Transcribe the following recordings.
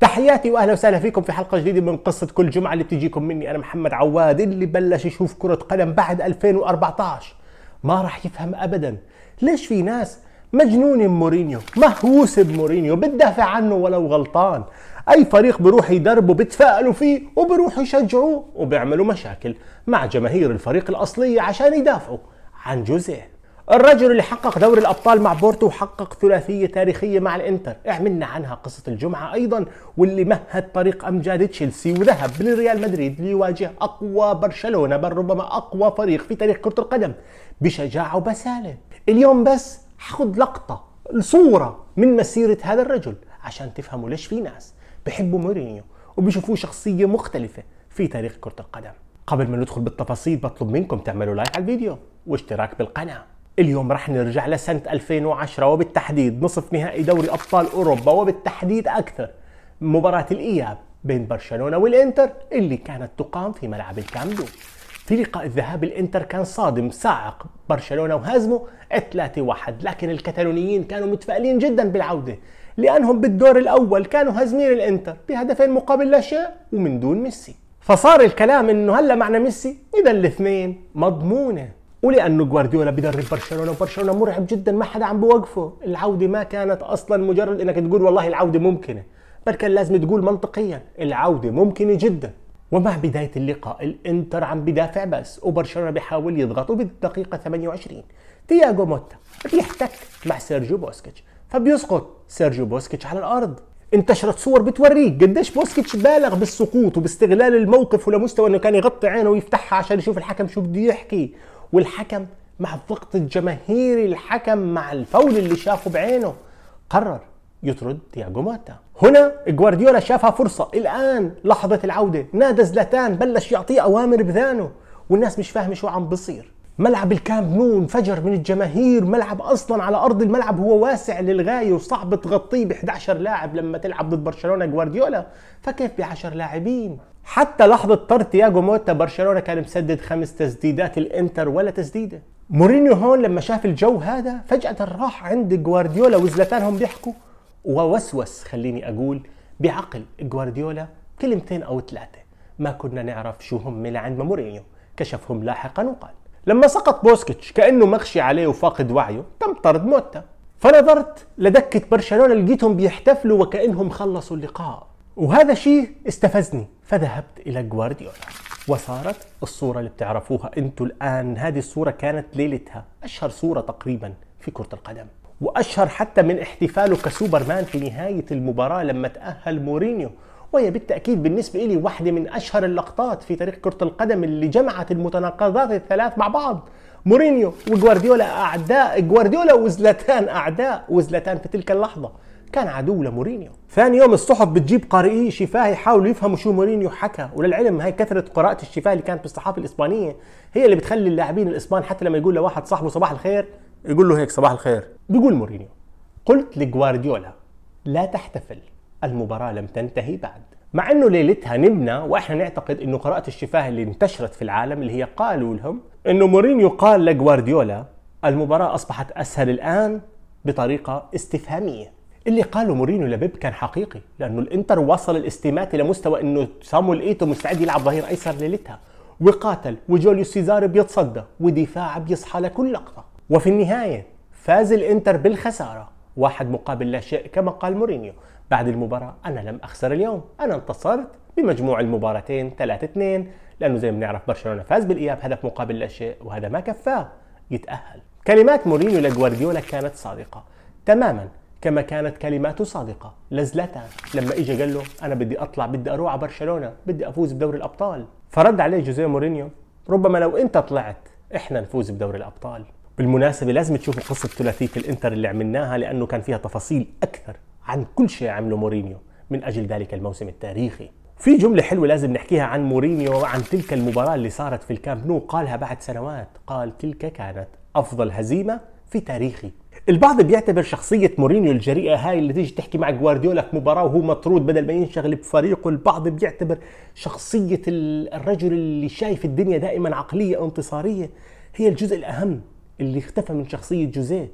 تحياتي واهلا وسهلا فيكم في حلقه جديده من قصه كل جمعه اللي بتجيكم مني انا محمد عواد اللي بلش يشوف كره قدم بعد 2014 ما راح يفهم ابدا ليش في ناس مجنون مورينيو مهووس بمورينيو بتدافع عنه ولو غلطان اي فريق بروح يدربه بتفائلوا فيه وبروحوا يشجعوه وبيعملوا مشاكل مع جماهير الفريق الاصليه عشان يدافعوا عن جوزيه الرجل اللي حقق دوري الابطال مع بورتو وحقق ثلاثيه تاريخيه مع الانتر اعملنا عنها قصه الجمعه ايضا واللي مهد طريق امجاد تشيلسي وذهب لريال مدريد ليواجه اقوى برشلونه بل ربما اقوى فريق في تاريخ كره القدم بشجاعه وبساله اليوم بس حخذ لقطه صوره من مسيره هذا الرجل عشان تفهموا ليش في ناس بحبوا مورينيو وبيشوفوه شخصيه مختلفه في تاريخ كره القدم قبل ما ندخل بالتفاصيل بطلب منكم تعملوا لايك على الفيديو واشتراك بالقناه اليوم رح نرجع لسنة 2010 وبالتحديد نصف نهائي دوري أبطال أوروبا وبالتحديد أكثر مباراة الإياب بين برشلونة والإنتر اللي كانت تقام في ملعب الكامب في لقاء الذهاب الإنتر كان صادم صاعق برشلونة وهزمه 3-1 لكن الكتالونيين كانوا متفائلين جدا بالعودة لأنهم بالدور الأول كانوا هازمين الإنتر بهدفين مقابل لا شيء ومن دون ميسي فصار الكلام انه هلا معنا ميسي اذا الاثنين مضمونه ولانه جوارديولا بيدرب برشلونه وبرشلونه مرعب جدا ما حدا عم بوقفه العوده ما كانت اصلا مجرد انك تقول والله العوده ممكنه بل كان لازم تقول منطقيا العوده ممكنه جدا ومع بداية اللقاء الانتر عم بدافع بس وبرشلونة بيحاول يضغط وبالدقيقة 28 تياغو موتا بيحتك مع سيرجيو بوسكيتش فبيسقط سيرجيو بوسكيتش على الأرض انتشرت صور بتوريك قديش بوسكيتش بالغ بالسقوط وباستغلال الموقف ولمستوى انه كان يغطي عينه ويفتحها عشان يشوف الحكم شو بده يحكي والحكم مع الضغط الجماهيري الحكم مع الفول اللي شافه بعينه قرر يطرد تياجو موتا هنا جوارديولا شافها فرصة الآن لحظة العودة نادى زلاتان بلش يعطيه أوامر بذانه والناس مش فاهمة شو عم بصير ملعب الكامب نو انفجر من الجماهير ملعب اصلا على ارض الملعب هو واسع للغايه وصعب تغطيه ب 11 لاعب لما تلعب ضد برشلونه جوارديولا فكيف ب 10 لاعبين حتى لحظة طرد تياجو موتا برشلونة كان مسدد خمس تسديدات الانتر ولا تسديدة مورينيو هون لما شاف الجو هذا فجأة راح عند جوارديولا وزلتان هم بيحكوا ووسوس خليني أقول بعقل جوارديولا كلمتين أو ثلاثة ما كنا نعرف شو هم لعند مورينيو كشفهم لاحقا وقال لما سقط بوسكيتش كأنه مغشي عليه وفاقد وعيه تم طرد موتا فنظرت لدكة برشلونة لقيتهم بيحتفلوا وكأنهم خلصوا اللقاء وهذا شيء استفزني فذهبت إلى جوارديولا وصارت الصورة اللي بتعرفوها انتوا الآن هذه الصورة كانت ليلتها أشهر صورة تقريبا في كرة القدم وأشهر حتى من احتفاله كسوبرمان في نهاية المباراة لما تأهل مورينيو وهي بالتأكيد بالنسبة إلي واحدة من أشهر اللقطات في تاريخ كرة القدم اللي جمعت المتناقضات الثلاث مع بعض مورينيو وجوارديولا أعداء جوارديولا وزلتان أعداء وزلتان في تلك اللحظة كان عدو لمورينيو ثاني يوم الصحف بتجيب قارئي شفاه يحاولوا يفهموا شو مورينيو حكى وللعلم هاي كثره قراءه الشفاه اللي كانت بالصحافه الاسبانيه هي اللي بتخلي اللاعبين الاسبان حتى لما يقول لواحد صاحبه صباح الخير يقول له هيك صباح الخير بيقول مورينيو قلت لجوارديولا لا تحتفل المباراة لم تنتهي بعد مع انه ليلتها نمنا واحنا نعتقد انه قراءة الشفاه اللي انتشرت في العالم اللي هي قالوا لهم انه مورينيو قال لجوارديولا المباراة اصبحت اسهل الان بطريقة استفهامية اللي قاله مورينيو لبيب كان حقيقي لانه الانتر وصل الاستماتي لمستوى انه سامويل ايتو مستعد يلعب ظهير ايسر ليلتها وقاتل وجوليو سيزار بيتصدى ودفاع بيصحى لكل لقطه وفي النهايه فاز الانتر بالخساره واحد مقابل لا شيء كما قال مورينيو بعد المباراة أنا لم أخسر اليوم أنا انتصرت بمجموع المباراتين 3-2 لأنه زي ما بنعرف برشلونة فاز بالإياب هدف مقابل لا شيء وهذا ما كفاه يتأهل كلمات مورينيو لجوارديولا كانت صادقة تماما كما كانت كلماته صادقة لزلتها لما اجى قال له انا بدي اطلع بدي اروح على برشلونة بدي افوز بدوري الابطال فرد عليه جوزيه مورينيو ربما لو انت طلعت احنا نفوز بدوري الابطال بالمناسبة لازم تشوفوا قصة ثلاثية الانتر اللي عملناها لانه كان فيها تفاصيل اكثر عن كل شيء عمله مورينيو من اجل ذلك الموسم التاريخي في جملة حلوة لازم نحكيها عن مورينيو وعن تلك المباراة اللي صارت في الكامب نو قالها بعد سنوات قال تلك كانت أفضل هزيمة في تاريخي البعض بيعتبر شخصية مورينيو الجريئة هاي اللي تيجي تحكي مع جوارديولا في مباراة وهو مطرود بدل ما ينشغل بفريقه، البعض بيعتبر شخصية الرجل اللي شايف الدنيا دائما عقلية انتصارية هي الجزء الأهم اللي اختفى من شخصية جوزيه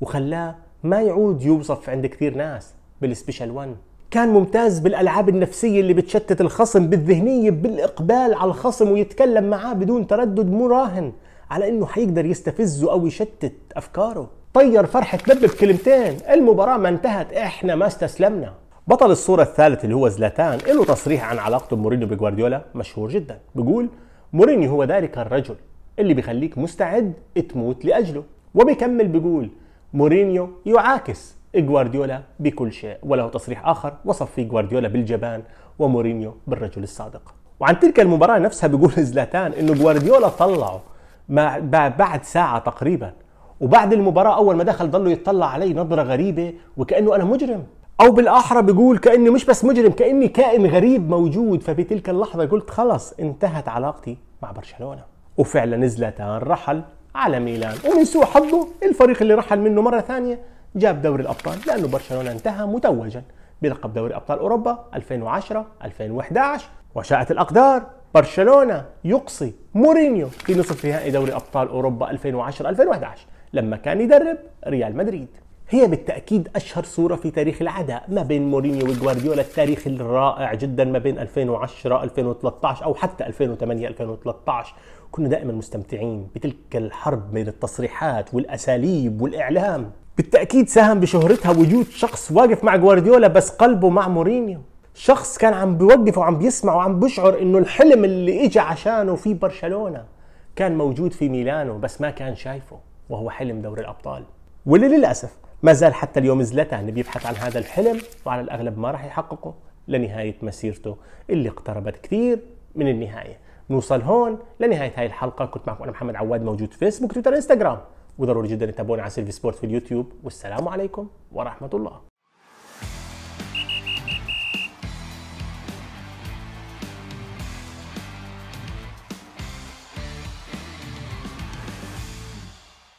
وخلاه ما يعود يوصف عند كثير ناس بالسبيشال 1 كان ممتاز بالالعاب النفسيه اللي بتشتت الخصم بالذهنيه بالاقبال على الخصم ويتكلم معاه بدون تردد مراهن على انه حيقدر يستفزه او يشتت افكاره طير فرحة لب بكلمتين المباراة ما انتهت احنا ما استسلمنا بطل الصورة الثالث اللي هو زلاتان له تصريح عن علاقته بمورينيو بجوارديولا مشهور جدا بيقول مورينيو هو ذلك الرجل اللي بيخليك مستعد تموت لأجله وبيكمل بيقول مورينيو يعاكس جوارديولا بكل شيء وله تصريح آخر وصف فيه جوارديولا بالجبان ومورينيو بالرجل الصادق وعن تلك المباراة نفسها بيقول زلاتان انه جوارديولا طلعه ما بعد ساعة تقريبا وبعد المباراه اول ما دخل ضلوا يتطلع علي نظره غريبه وكانه انا مجرم او بالاحرى بيقول كاني مش بس مجرم كاني كائن غريب موجود فبتلك اللحظه قلت خلص انتهت علاقتي مع برشلونه وفعلا زلاتان رحل على ميلان ومن سوء حظه الفريق اللي رحل منه مره ثانيه جاب دوري الابطال لانه برشلونه انتهى متوجا بلقب دوري ابطال اوروبا 2010 2011 وشاءت الاقدار برشلونه يقصي مورينيو في نصف نهائي دوري ابطال اوروبا 2010 2011 لما كان يدرب ريال مدريد هي بالتأكيد أشهر صورة في تاريخ العداء ما بين مورينيو وجوارديولا التاريخ الرائع جدا ما بين 2010 2013 أو حتى 2008 2013 كنا دائما مستمتعين بتلك الحرب بين التصريحات والأساليب والإعلام بالتأكيد ساهم بشهرتها وجود شخص واقف مع جوارديولا بس قلبه مع مورينيو شخص كان عم بيوقف وعم بيسمع وعم بيشعر انه الحلم اللي اجى عشانه في برشلونة كان موجود في ميلانو بس ما كان شايفه وهو حلم دوري الأبطال واللي للأسف ما زال حتى اليوم زلتان بيبحث عن هذا الحلم وعلى الأغلب ما راح يحققه لنهاية مسيرته اللي اقتربت كثير من النهاية نوصل هون لنهاية هاي الحلقة كنت معكم أنا محمد عواد موجود في فيسبوك تويتر انستغرام وضروري جدا تتابعونا على سيلفي سبورت في اليوتيوب والسلام عليكم ورحمة الله